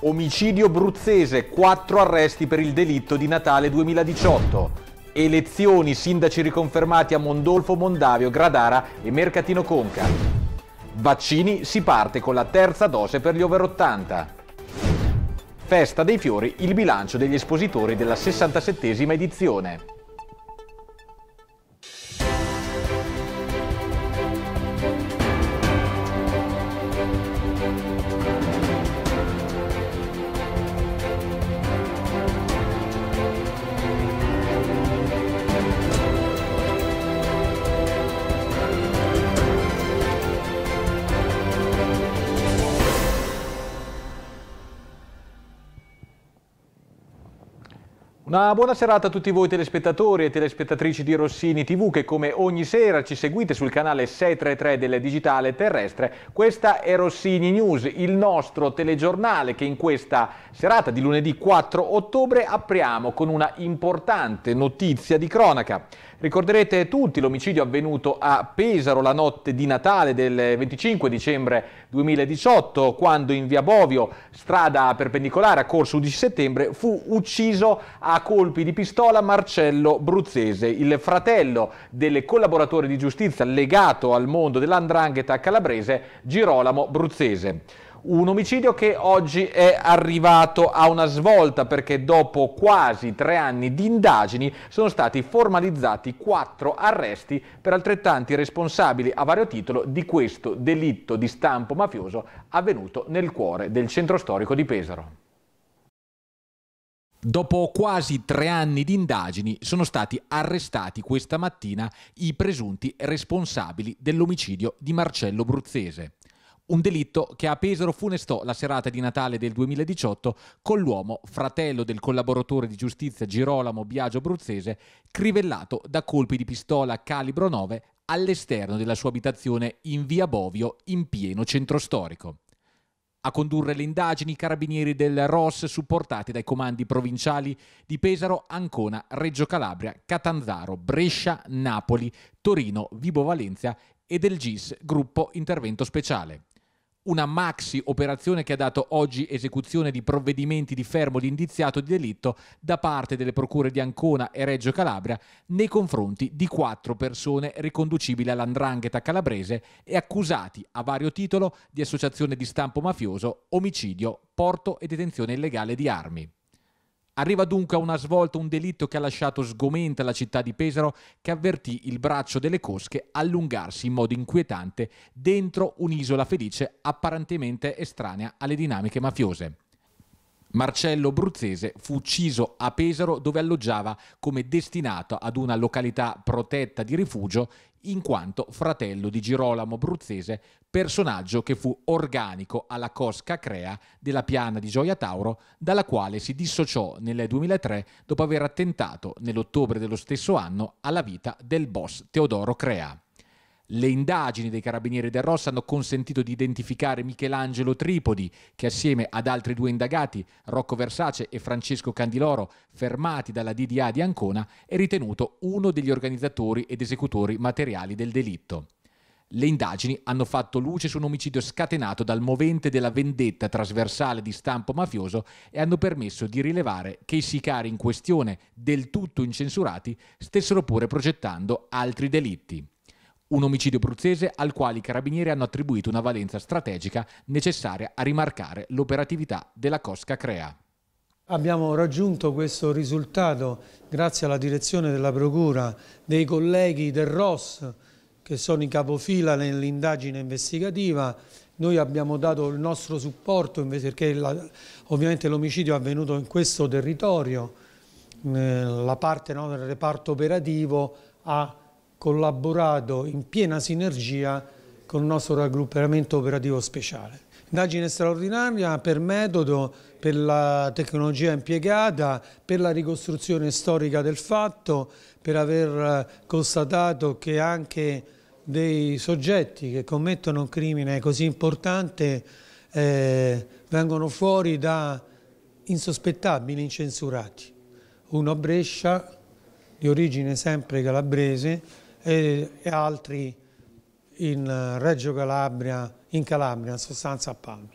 Omicidio bruzzese, 4 arresti per il delitto di Natale 2018. Elezioni, sindaci riconfermati a Mondolfo Mondavio, Gradara e Mercatino Conca. Vaccini, si parte con la terza dose per gli over 80. Festa dei fiori, il bilancio degli espositori della 67esima edizione. Una buona serata a tutti voi telespettatori e telespettatrici di Rossini TV che come ogni sera ci seguite sul canale 633 del Digitale Terrestre. Questa è Rossini News, il nostro telegiornale che in questa serata di lunedì 4 ottobre apriamo con una importante notizia di cronaca. Ricorderete tutti l'omicidio avvenuto a Pesaro la notte di Natale del 25 dicembre 2018, quando in via Bovio, strada perpendicolare a Corso 11 settembre, fu ucciso a colpi di pistola Marcello Bruzzese, il fratello del collaboratore di giustizia legato al mondo dell'andrangheta calabrese Girolamo Bruzzese. Un omicidio che oggi è arrivato a una svolta perché dopo quasi tre anni di indagini sono stati formalizzati quattro arresti per altrettanti responsabili a vario titolo di questo delitto di stampo mafioso avvenuto nel cuore del centro storico di Pesaro. Dopo quasi tre anni di indagini sono stati arrestati questa mattina i presunti responsabili dell'omicidio di Marcello Bruzzese un delitto che a Pesaro funestò la serata di Natale del 2018 con l'uomo, fratello del collaboratore di giustizia Girolamo Biagio Abruzzese, crivellato da colpi di pistola calibro 9 all'esterno della sua abitazione in via Bovio, in pieno centro storico. A condurre le indagini i carabinieri del ROS supportati dai comandi provinciali di Pesaro, Ancona, Reggio Calabria, Catanzaro, Brescia, Napoli, Torino, Vibo Valencia e del GIS, Gruppo Intervento Speciale una maxi operazione che ha dato oggi esecuzione di provvedimenti di fermo di indiziato di delitto da parte delle procure di Ancona e Reggio Calabria nei confronti di quattro persone riconducibili all'andrangheta calabrese e accusati a vario titolo di associazione di stampo mafioso, omicidio, porto e detenzione illegale di armi. Arriva dunque a una svolta un delitto che ha lasciato sgomenta la città di Pesaro, che avvertì il braccio delle cosche allungarsi in modo inquietante dentro un'isola felice apparentemente estranea alle dinamiche mafiose. Marcello Bruzzese fu ucciso a Pesaro dove alloggiava come destinato ad una località protetta di rifugio in quanto fratello di Girolamo Bruzzese, personaggio che fu organico alla Cosca Crea della piana di Gioia Tauro, dalla quale si dissociò nel 2003 dopo aver attentato nell'ottobre dello stesso anno alla vita del boss Teodoro Crea. Le indagini dei carabinieri del Ross hanno consentito di identificare Michelangelo Tripodi, che assieme ad altri due indagati, Rocco Versace e Francesco Candiloro, fermati dalla DDA di Ancona, è ritenuto uno degli organizzatori ed esecutori materiali del delitto. Le indagini hanno fatto luce su un omicidio scatenato dal movente della vendetta trasversale di stampo mafioso e hanno permesso di rilevare che i sicari in questione, del tutto incensurati, stessero pure progettando altri delitti. Un omicidio bruzzese al quale i carabinieri hanno attribuito una valenza strategica necessaria a rimarcare l'operatività della Cosca Crea. Abbiamo raggiunto questo risultato grazie alla direzione della Procura, dei colleghi del ROS che sono in capofila nell'indagine investigativa. Noi abbiamo dato il nostro supporto perché la, ovviamente l'omicidio è avvenuto in questo territorio, la parte no, del reparto operativo ha collaborato in piena sinergia con il nostro raggruppamento operativo speciale. Indagine straordinaria per metodo, per la tecnologia impiegata, per la ricostruzione storica del fatto, per aver eh, constatato che anche dei soggetti che commettono un crimine così importante eh, vengono fuori da insospettabili, incensurati. Uno a Brescia, di origine sempre calabrese, e, e altri in eh, Reggio Calabria, in Calabria, in sostanza a Palmi.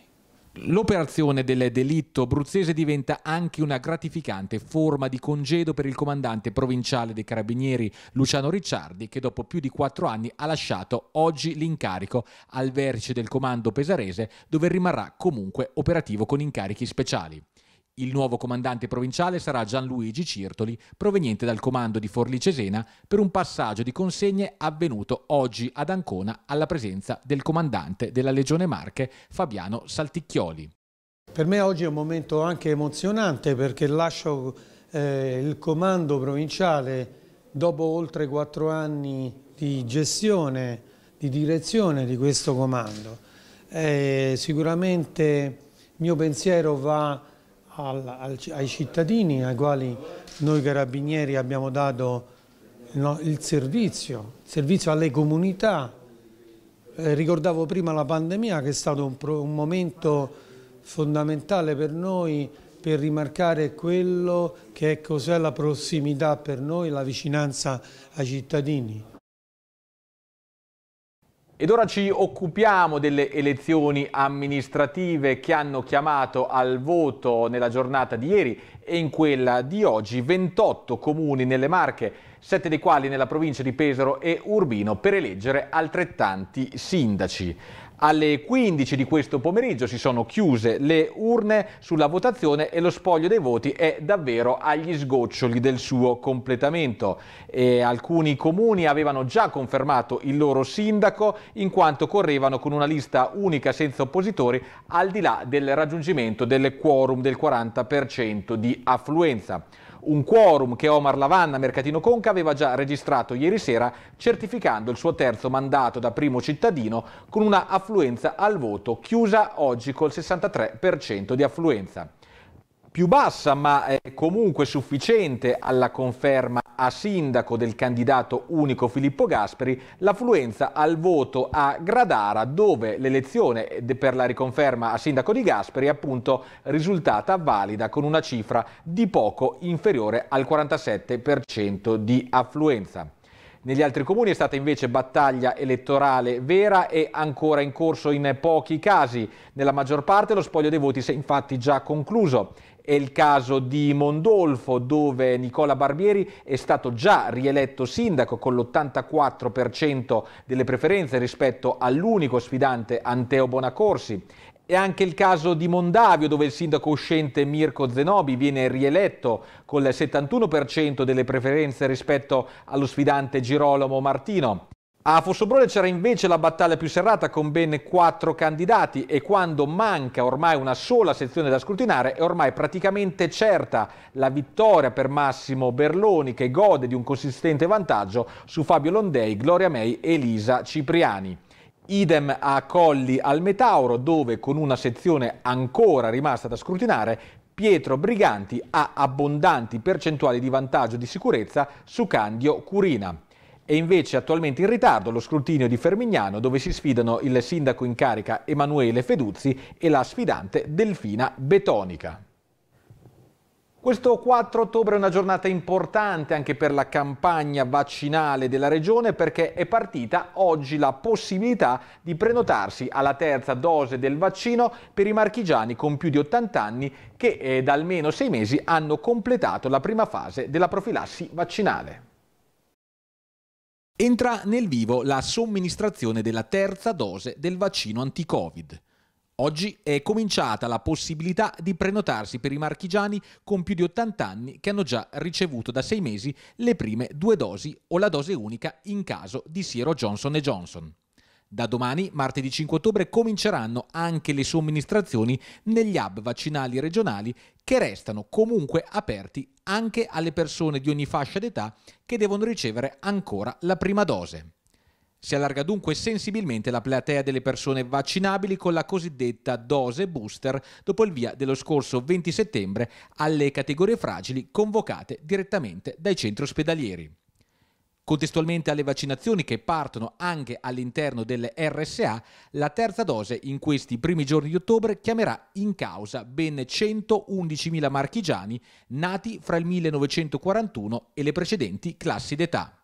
L'operazione del delitto bruzzese diventa anche una gratificante forma di congedo per il comandante provinciale dei carabinieri Luciano Ricciardi che dopo più di quattro anni ha lasciato oggi l'incarico al vertice del comando pesarese dove rimarrà comunque operativo con incarichi speciali. Il nuovo comandante provinciale sarà Gianluigi Cirtoli, proveniente dal comando di Forlì Cesena, per un passaggio di consegne avvenuto oggi ad Ancona alla presenza del comandante della Legione Marche, Fabiano Salticchioli. Per me oggi è un momento anche emozionante perché lascio eh, il comando provinciale dopo oltre quattro anni di gestione, di direzione di questo comando. Eh, sicuramente il mio pensiero va al, al, ai cittadini ai quali noi carabinieri abbiamo dato no, il servizio, il servizio alle comunità. Eh, ricordavo prima la pandemia che è stato un, pro, un momento fondamentale per noi per rimarcare quello che è cos'è la prossimità per noi, la vicinanza ai cittadini. Ed ora ci occupiamo delle elezioni amministrative che hanno chiamato al voto nella giornata di ieri e in quella di oggi 28 comuni nelle Marche sette dei quali nella provincia di Pesaro e Urbino per eleggere altrettanti sindaci. Alle 15 di questo pomeriggio si sono chiuse le urne sulla votazione e lo spoglio dei voti è davvero agli sgoccioli del suo completamento. E alcuni comuni avevano già confermato il loro sindaco in quanto correvano con una lista unica senza oppositori al di là del raggiungimento del quorum del 40% di affluenza un quorum che Omar Lavanna, Mercatino Conca, aveva già registrato ieri sera certificando il suo terzo mandato da primo cittadino con una affluenza al voto chiusa oggi col 63% di affluenza più bassa ma è comunque sufficiente alla conferma a sindaco del candidato unico Filippo Gasperi l'affluenza al voto a Gradara dove l'elezione per la riconferma a sindaco di Gasperi è appunto risultata valida con una cifra di poco inferiore al 47% di affluenza. Negli altri comuni è stata invece battaglia elettorale vera e ancora in corso in pochi casi. Nella maggior parte lo spoglio dei voti si è infatti già concluso. È il caso di Mondolfo dove Nicola Barbieri è stato già rieletto sindaco con l'84% delle preferenze rispetto all'unico sfidante Anteo Bonacorsi. È anche il caso di Mondavio dove il sindaco uscente Mirko Zenobi viene rieletto con il 71% delle preferenze rispetto allo sfidante Girolamo Martino. A Fossobrone c'era invece la battaglia più serrata con ben quattro candidati e quando manca ormai una sola sezione da scrutinare è ormai praticamente certa la vittoria per Massimo Berloni che gode di un consistente vantaggio su Fabio Londei, Gloria May e Elisa Cipriani. Idem a Colli al Metauro dove con una sezione ancora rimasta da scrutinare Pietro Briganti ha abbondanti percentuali di vantaggio di sicurezza su Candio Curina. È invece attualmente in ritardo lo scrutinio di Fermignano dove si sfidano il sindaco in carica Emanuele Feduzzi e la sfidante Delfina Betonica. Questo 4 ottobre è una giornata importante anche per la campagna vaccinale della regione perché è partita oggi la possibilità di prenotarsi alla terza dose del vaccino per i marchigiani con più di 80 anni che eh, da almeno 6 mesi hanno completato la prima fase della profilassi vaccinale. Entra nel vivo la somministrazione della terza dose del vaccino anti-Covid. Oggi è cominciata la possibilità di prenotarsi per i marchigiani con più di 80 anni che hanno già ricevuto da sei mesi le prime due dosi o la dose unica in caso di siero Johnson Johnson. Da domani, martedì 5 ottobre, cominceranno anche le somministrazioni negli hub vaccinali regionali che restano comunque aperti anche alle persone di ogni fascia d'età che devono ricevere ancora la prima dose. Si allarga dunque sensibilmente la platea delle persone vaccinabili con la cosiddetta dose booster dopo il via dello scorso 20 settembre alle categorie fragili convocate direttamente dai centri ospedalieri. Contestualmente alle vaccinazioni che partono anche all'interno delle RSA, la terza dose in questi primi giorni di ottobre chiamerà in causa ben 111.000 marchigiani nati fra il 1941 e le precedenti classi d'età.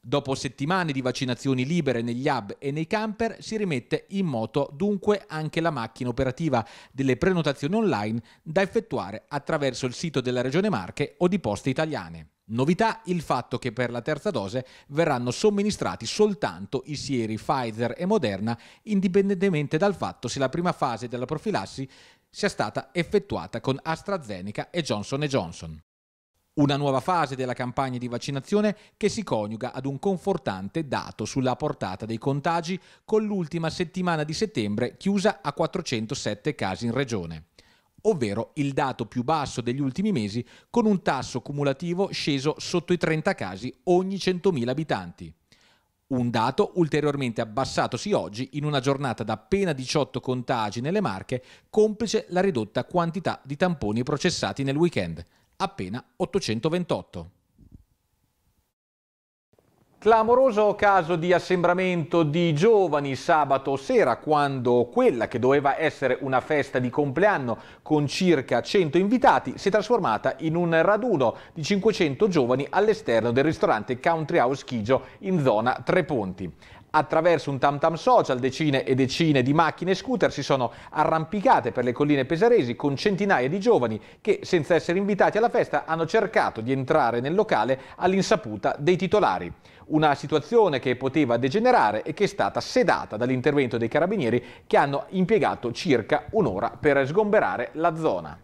Dopo settimane di vaccinazioni libere negli hub e nei camper si rimette in moto dunque anche la macchina operativa delle prenotazioni online da effettuare attraverso il sito della Regione Marche o di Poste Italiane. Novità il fatto che per la terza dose verranno somministrati soltanto i sieri Pfizer e Moderna, indipendentemente dal fatto se la prima fase della profilassi sia stata effettuata con AstraZeneca e Johnson Johnson. Una nuova fase della campagna di vaccinazione che si coniuga ad un confortante dato sulla portata dei contagi con l'ultima settimana di settembre chiusa a 407 casi in regione ovvero il dato più basso degli ultimi mesi con un tasso cumulativo sceso sotto i 30 casi ogni 100.000 abitanti. Un dato ulteriormente abbassatosi oggi in una giornata da appena 18 contagi nelle Marche, complice la ridotta quantità di tamponi processati nel weekend, appena 828. Clamoroso caso di assembramento di giovani sabato sera quando quella che doveva essere una festa di compleanno con circa 100 invitati si è trasformata in un raduno di 500 giovani all'esterno del ristorante Country House Chigio in zona Tre Ponti attraverso un tam tam social decine e decine di macchine e scooter si sono arrampicate per le colline pesaresi con centinaia di giovani che senza essere invitati alla festa hanno cercato di entrare nel locale all'insaputa dei titolari. Una situazione che poteva degenerare e che è stata sedata dall'intervento dei carabinieri che hanno impiegato circa un'ora per sgomberare la zona.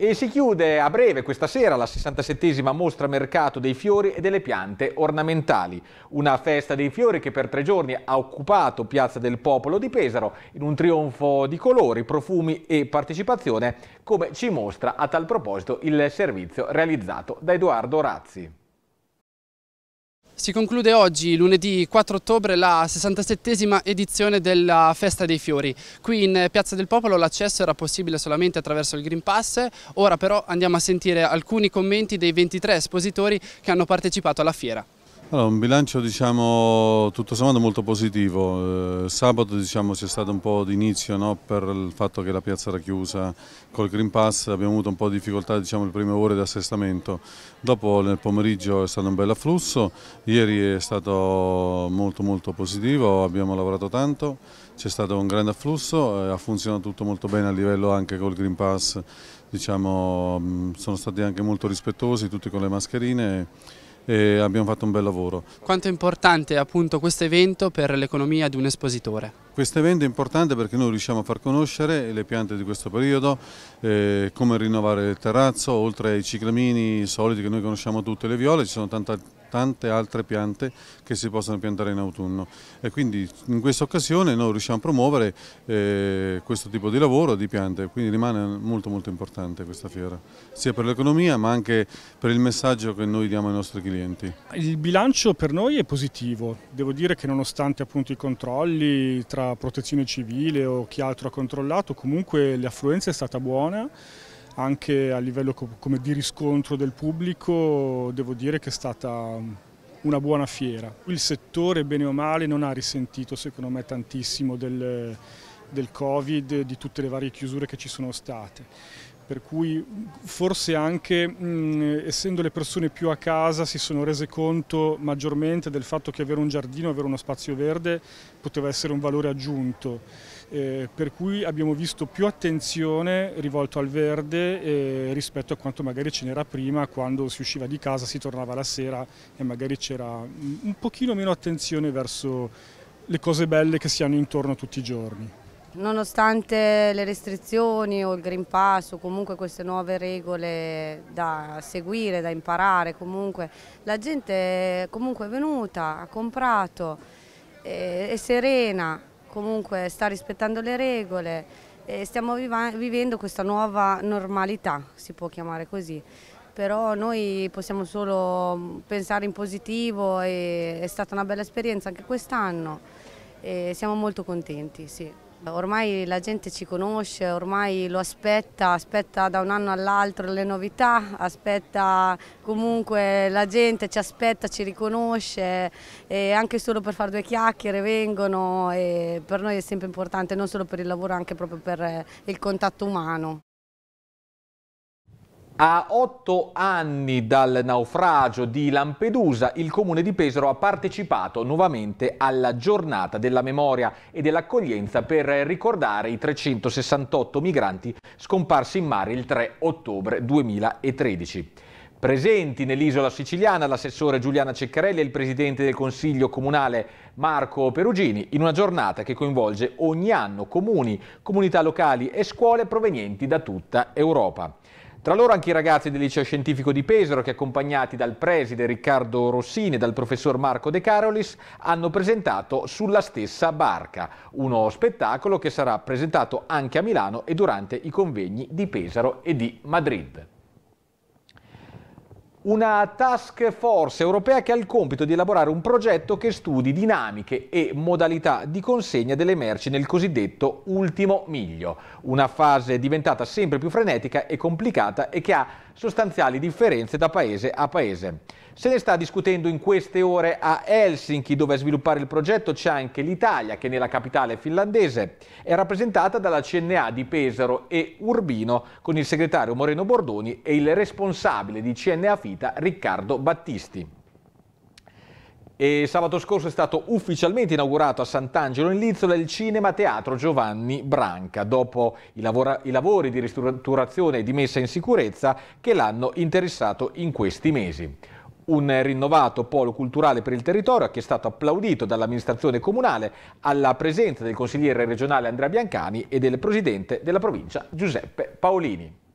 E si chiude a breve questa sera la 67esima mostra mercato dei fiori e delle piante ornamentali. Una festa dei fiori che per tre giorni ha occupato Piazza del Popolo di Pesaro in un trionfo di colori, profumi e partecipazione, come ci mostra a tal proposito il servizio realizzato da Edoardo Razzi. Si conclude oggi, lunedì 4 ottobre, la 67esima edizione della Festa dei Fiori. Qui in Piazza del Popolo l'accesso era possibile solamente attraverso il Green Pass, ora però andiamo a sentire alcuni commenti dei 23 espositori che hanno partecipato alla fiera. Allora, un bilancio diciamo, tutto sommato molto positivo, eh, sabato diciamo, c'è stato un po' di inizio no, per il fatto che la piazza era chiusa, col Green Pass abbiamo avuto un po' di difficoltà diciamo, le prime ore di assestamento, dopo nel pomeriggio è stato un bel afflusso, ieri è stato molto molto positivo, abbiamo lavorato tanto, c'è stato un grande afflusso, eh, ha funzionato tutto molto bene a livello anche col Green Pass, diciamo, sono stati anche molto rispettosi tutti con le mascherine e abbiamo fatto un bel lavoro. Quanto è importante appunto questo evento per l'economia di un espositore? Questo evento è importante perché noi riusciamo a far conoscere le piante di questo periodo, eh, come rinnovare il terrazzo, oltre ai ciclamini soliti che noi conosciamo tutte le viole, ci sono tante tante altre piante che si possono piantare in autunno e quindi in questa occasione noi riusciamo a promuovere eh, questo tipo di lavoro di piante, quindi rimane molto molto importante questa fiera, sia per l'economia ma anche per il messaggio che noi diamo ai nostri clienti. Il bilancio per noi è positivo, devo dire che nonostante appunto i controlli tra protezione civile o chi altro ha controllato, comunque l'affluenza è stata buona anche a livello di riscontro del pubblico devo dire che è stata una buona fiera. Il settore bene o male non ha risentito secondo me tantissimo del, del Covid, di tutte le varie chiusure che ci sono state per cui forse anche mh, mm, essendo le persone più a casa si sono rese conto maggiormente del fatto che avere un giardino, avere uno spazio verde poteva essere un valore aggiunto, eh, per cui abbiamo visto più attenzione rivolto al verde eh, rispetto a quanto magari ce n'era prima quando si usciva di casa, si tornava la sera e magari c'era un pochino meno attenzione verso le cose belle che si hanno intorno tutti i giorni. Nonostante le restrizioni o il Green Pass o comunque queste nuove regole da seguire, da imparare, comunque la gente comunque è venuta, ha comprato, è, è serena, comunque sta rispettando le regole e stiamo vivendo questa nuova normalità, si può chiamare così però noi possiamo solo mm, pensare in positivo e è stata una bella esperienza anche quest'anno e siamo molto contenti, sì. Ormai la gente ci conosce, ormai lo aspetta, aspetta da un anno all'altro le novità, aspetta comunque la gente ci aspetta, ci riconosce e anche solo per fare due chiacchiere vengono e per noi è sempre importante non solo per il lavoro anche proprio per il contatto umano. A otto anni dal naufragio di Lampedusa, il comune di Pesaro ha partecipato nuovamente alla giornata della memoria e dell'accoglienza per ricordare i 368 migranti scomparsi in mare il 3 ottobre 2013. Presenti nell'isola siciliana l'assessore Giuliana Ceccarelli e il presidente del Consiglio Comunale Marco Perugini in una giornata che coinvolge ogni anno comuni, comunità locali e scuole provenienti da tutta Europa. Tra loro anche i ragazzi del liceo scientifico di Pesaro che accompagnati dal preside Riccardo Rossini e dal professor Marco De Carolis hanno presentato Sulla stessa barca, uno spettacolo che sarà presentato anche a Milano e durante i convegni di Pesaro e di Madrid una task force europea che ha il compito di elaborare un progetto che studi dinamiche e modalità di consegna delle merci nel cosiddetto ultimo miglio, una fase diventata sempre più frenetica e complicata e che ha sostanziali differenze da paese a paese. Se ne sta discutendo in queste ore a Helsinki, dove a sviluppare il progetto c'è anche l'Italia, che nella capitale finlandese è rappresentata dalla CNA di Pesaro e Urbino, con il segretario Moreno Bordoni e il responsabile di CNA Fita Riccardo Battisti. E sabato scorso è stato ufficialmente inaugurato a Sant'Angelo in Lizzola il Cinema Teatro Giovanni Branca, dopo i, lavora, i lavori di ristrutturazione e di messa in sicurezza che l'hanno interessato in questi mesi un rinnovato polo culturale per il territorio che è stato applaudito dall'amministrazione comunale alla presenza del consigliere regionale Andrea Biancani e del presidente della provincia Giuseppe Paolini.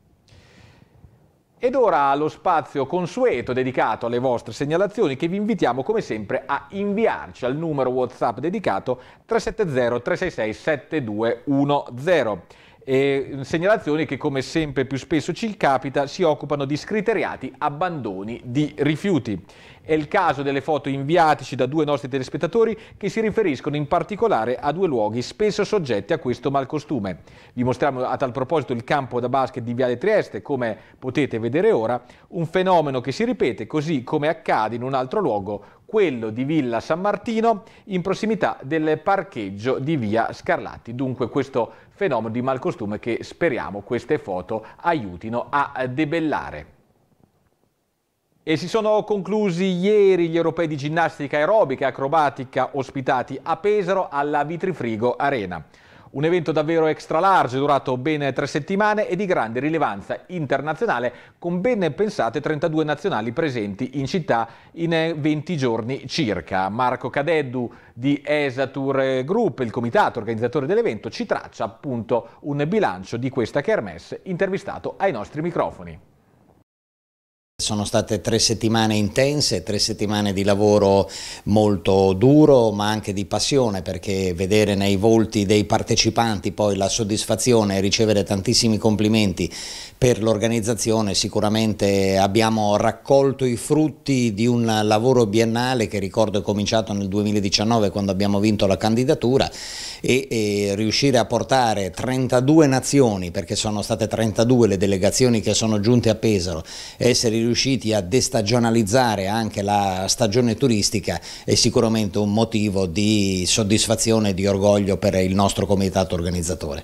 Ed ora lo spazio consueto dedicato alle vostre segnalazioni che vi invitiamo come sempre a inviarci al numero WhatsApp dedicato 370 366 7210 eh, segnalazioni che come sempre più spesso ci capita si occupano di scriteriati abbandoni di rifiuti. È il caso delle foto inviateci da due nostri telespettatori che si riferiscono in particolare a due luoghi spesso soggetti a questo malcostume. Vi mostriamo a tal proposito il campo da basket di Viale Trieste, come potete vedere ora, un fenomeno che si ripete così come accade in un altro luogo, quello di Villa San Martino, in prossimità del parcheggio di Via Scarlatti. Dunque questo fenomeno di malcostume che speriamo queste foto aiutino a debellare. E si sono conclusi ieri gli europei di ginnastica aerobica e acrobatica ospitati a Pesaro alla Vitrifrigo Arena. Un evento davvero extra large, durato ben tre settimane e di grande rilevanza internazionale, con ben pensate 32 nazionali presenti in città in 20 giorni circa. Marco Cadeddu di Esatur Group, il comitato organizzatore dell'evento, ci traccia appunto un bilancio di questa kermesse intervistato ai nostri microfoni. Sono state tre settimane intense, tre settimane di lavoro molto duro ma anche di passione perché vedere nei volti dei partecipanti poi la soddisfazione e ricevere tantissimi complimenti per l'organizzazione sicuramente abbiamo raccolto i frutti di un lavoro biennale che ricordo è cominciato nel 2019 quando abbiamo vinto la candidatura e, e riuscire a portare 32 nazioni perché sono state 32 le delegazioni che sono giunte a Pesaro essere riusciti a destagionalizzare anche la stagione turistica è sicuramente un motivo di soddisfazione e di orgoglio per il nostro comitato organizzatore.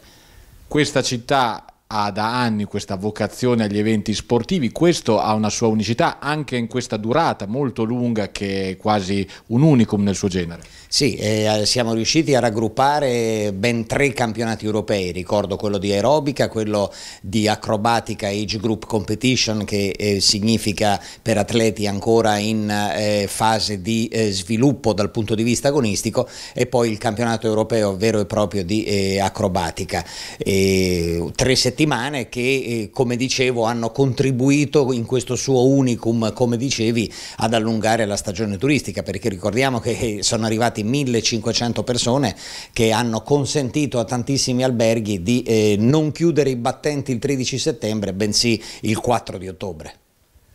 Questa città ha da anni questa vocazione agli eventi sportivi, questo ha una sua unicità anche in questa durata molto lunga che è quasi un unicum nel suo genere. Sì, eh, siamo riusciti a raggruppare ben tre campionati europei, ricordo quello di aerobica, quello di acrobatica age group competition che eh, significa per atleti ancora in eh, fase di eh, sviluppo dal punto di vista agonistico e poi il campionato europeo vero e proprio di eh, acrobatica. tre settimane settimane che eh, come dicevo hanno contribuito in questo suo unicum come dicevi ad allungare la stagione turistica perché ricordiamo che eh, sono arrivati 1500 persone che hanno consentito a tantissimi alberghi di eh, non chiudere i battenti il 13 settembre bensì il 4 di ottobre.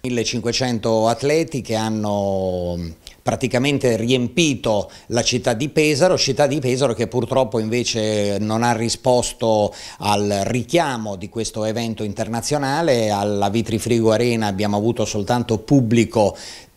1500 atleti che hanno praticamente riempito la città di Pesaro, città di Pesaro che purtroppo invece non ha risposto al richiamo di questo evento internazionale, alla Vitrifrigo Arena abbiamo avuto soltanto pubblico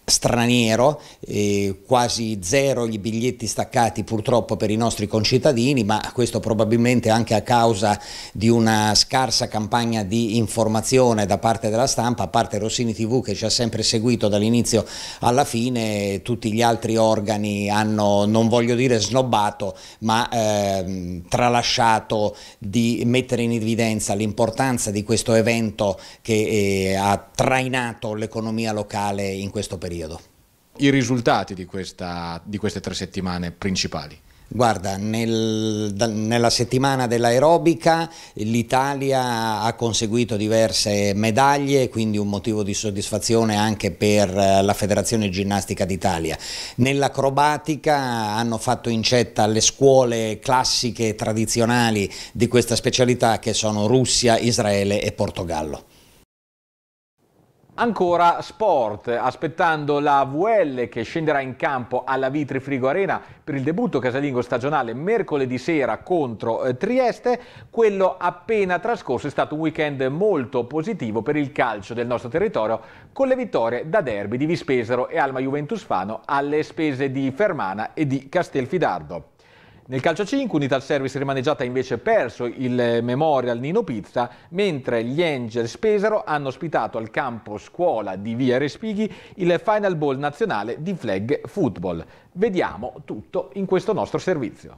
straniero, eh, quasi zero gli biglietti staccati purtroppo per i nostri concittadini, ma questo probabilmente anche a causa di una scarsa campagna di informazione da parte della stampa, a parte Rossini TV che ci ha sempre seguito dall'inizio alla fine, tutti gli altri organi hanno, non voglio dire snobbato, ma eh, tralasciato di mettere in evidenza l'importanza di questo evento che eh, ha trainato l'economia locale in questo periodo periodo. I risultati di, questa, di queste tre settimane principali? Guarda, nel, nella settimana dell'aerobica l'Italia ha conseguito diverse medaglie, quindi un motivo di soddisfazione anche per eh, la Federazione Ginnastica d'Italia. Nell'acrobatica hanno fatto incetta le scuole classiche e tradizionali di questa specialità che sono Russia, Israele e Portogallo. Ancora sport, aspettando la VL che scenderà in campo alla Vitri Frigo Arena per il debutto casalingo stagionale mercoledì sera contro eh, Trieste. Quello appena trascorso è stato un weekend molto positivo per il calcio del nostro territorio con le vittorie da derby di Vispesero e Alma Juventus Fano alle spese di Fermana e di Castelfidardo. Nel calcio 5 Unital Service rimaneggiata ha invece perso il Memorial Nino Pizza, mentre gli Angels Pesaro hanno ospitato al campo scuola di Via Respighi il Final Ball nazionale di flag football. Vediamo tutto in questo nostro servizio.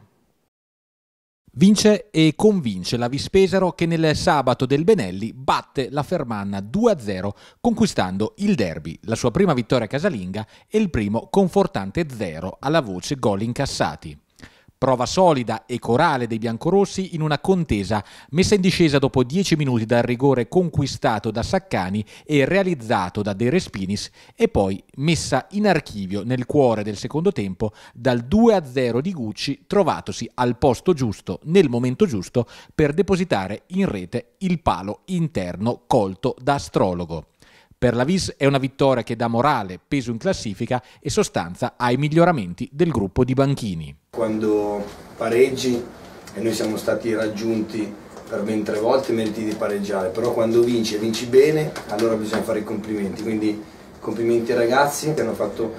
Vince e convince la Vispesaro che nel sabato del Benelli batte la Fermanna 2-0 conquistando il derby, la sua prima vittoria casalinga e il primo confortante 0 alla voce gol incassati prova solida e corale dei biancorossi in una contesa messa in discesa dopo 10 minuti dal rigore conquistato da Saccani e realizzato da De Respinis e poi messa in archivio nel cuore del secondo tempo dal 2-0 di Gucci trovatosi al posto giusto nel momento giusto per depositare in rete il palo interno colto da astrologo. Per la Vis è una vittoria che dà morale, peso in classifica e sostanza ai miglioramenti del gruppo di Banchini. Quando pareggi e noi siamo stati raggiunti per ben tre volte meriti di pareggiare, però quando vinci e vinci bene allora bisogna fare i complimenti, quindi complimenti ai ragazzi che hanno fatto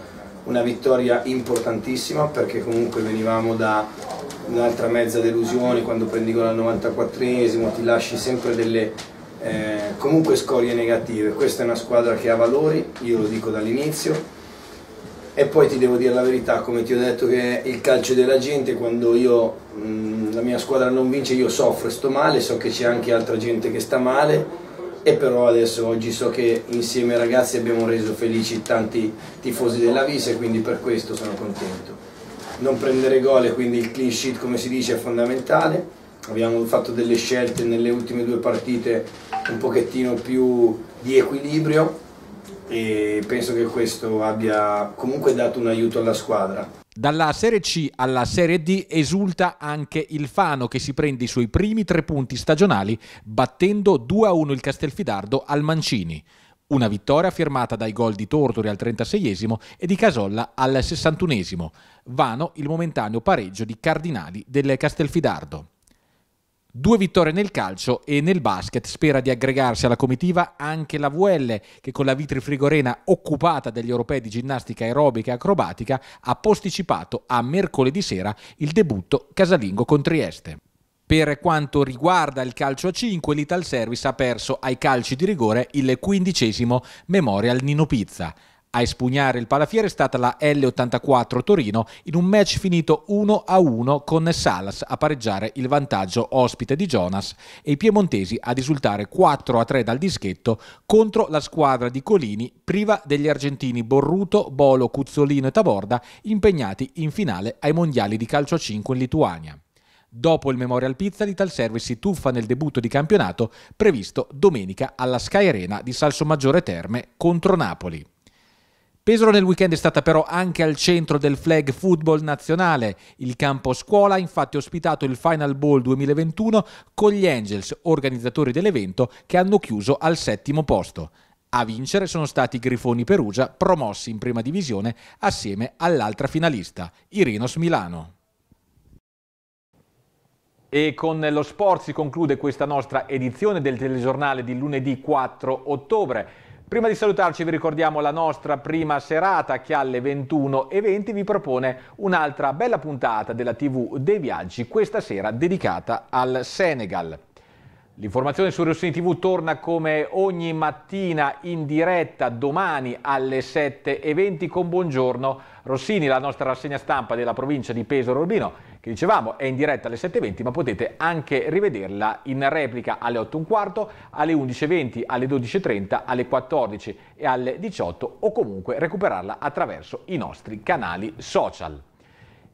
una vittoria importantissima perché comunque venivamo da un'altra mezza delusione quando prendi gol al 94esimo, ti lasci sempre delle eh, comunque scorie negative, questa è una squadra che ha valori, io lo dico dall'inizio e poi ti devo dire la verità, come ti ho detto che il calcio della gente, quando io, mh, mm, la mia squadra non vince io soffro, sto male, so che c'è anche altra gente che sta male e però adesso oggi so che insieme ai ragazzi abbiamo reso felici tanti tifosi della Visa e quindi per questo sono contento. Non prendere gol quindi il clean sheet come si dice è fondamentale, abbiamo fatto delle scelte nelle ultime due partite un pochettino più di equilibrio e penso che questo abbia comunque dato un aiuto alla squadra. Dalla Serie C alla Serie D esulta anche il Fano che si prende i suoi primi tre punti stagionali battendo 2-1 il Castelfidardo al Mancini. Una vittoria firmata dai gol di Tortori al 36esimo e di Casolla al 61esimo. Vano il momentaneo pareggio di Cardinali del Castelfidardo. Due vittorie nel calcio e nel basket. Spera di aggregarsi alla comitiva anche la VL, che con la Vitri Frigorena occupata dagli europei di ginnastica aerobica e acrobatica ha posticipato a mercoledì sera il debutto casalingo con Trieste. Per quanto riguarda il calcio a 5, l'Ital Service ha perso ai calci di rigore il quindicesimo Memorial Nino Pizza. A espugnare il palafiere è stata la L84 Torino in un match finito 1-1 con Salas a pareggiare il vantaggio ospite di Jonas e i piemontesi ad risultare 4-3 dal dischetto contro la squadra di Colini priva degli argentini Borruto, Bolo, Cuzzolino e Taborda impegnati in finale ai mondiali di calcio a 5 in Lituania. Dopo il Memorial Pizza, l'Ital Service si tuffa nel debutto di campionato previsto domenica alla Sky Arena di Salsomaggiore Terme contro Napoli. Pesaro nel weekend è stata però anche al centro del flag football nazionale. Il campo scuola ha infatti ospitato il Final Bowl 2021 con gli Angels, organizzatori dell'evento, che hanno chiuso al settimo posto. A vincere sono stati i Grifoni Perugia, promossi in prima divisione assieme all'altra finalista, Irinos Milano. E con lo sport si conclude questa nostra edizione del telegiornale di lunedì 4 ottobre. Prima di salutarci vi ricordiamo la nostra prima serata che alle 21.20 vi propone un'altra bella puntata della TV dei viaggi, questa sera dedicata al Senegal. L'informazione su Rossini TV torna come ogni mattina in diretta domani alle 7.20 con Buongiorno Rossini, la nostra rassegna stampa della provincia di Pesaro Urbino, che dicevamo è in diretta alle 7.20 ma potete anche rivederla in replica alle 8.15, alle 11.20, alle 12.30, alle 14 e alle 18 o comunque recuperarla attraverso i nostri canali social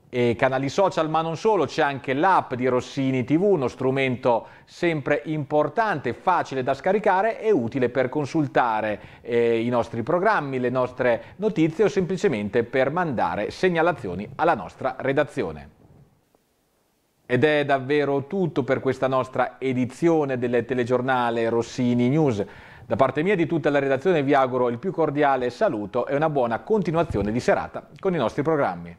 e canali social, ma non solo, c'è anche l'app di Rossini TV, uno strumento sempre importante, facile da scaricare e utile per consultare eh, i nostri programmi, le nostre notizie o semplicemente per mandare segnalazioni alla nostra redazione. Ed è davvero tutto per questa nostra edizione del telegiornale Rossini News. Da parte mia e di tutta la redazione vi auguro il più cordiale saluto e una buona continuazione di serata con i nostri programmi.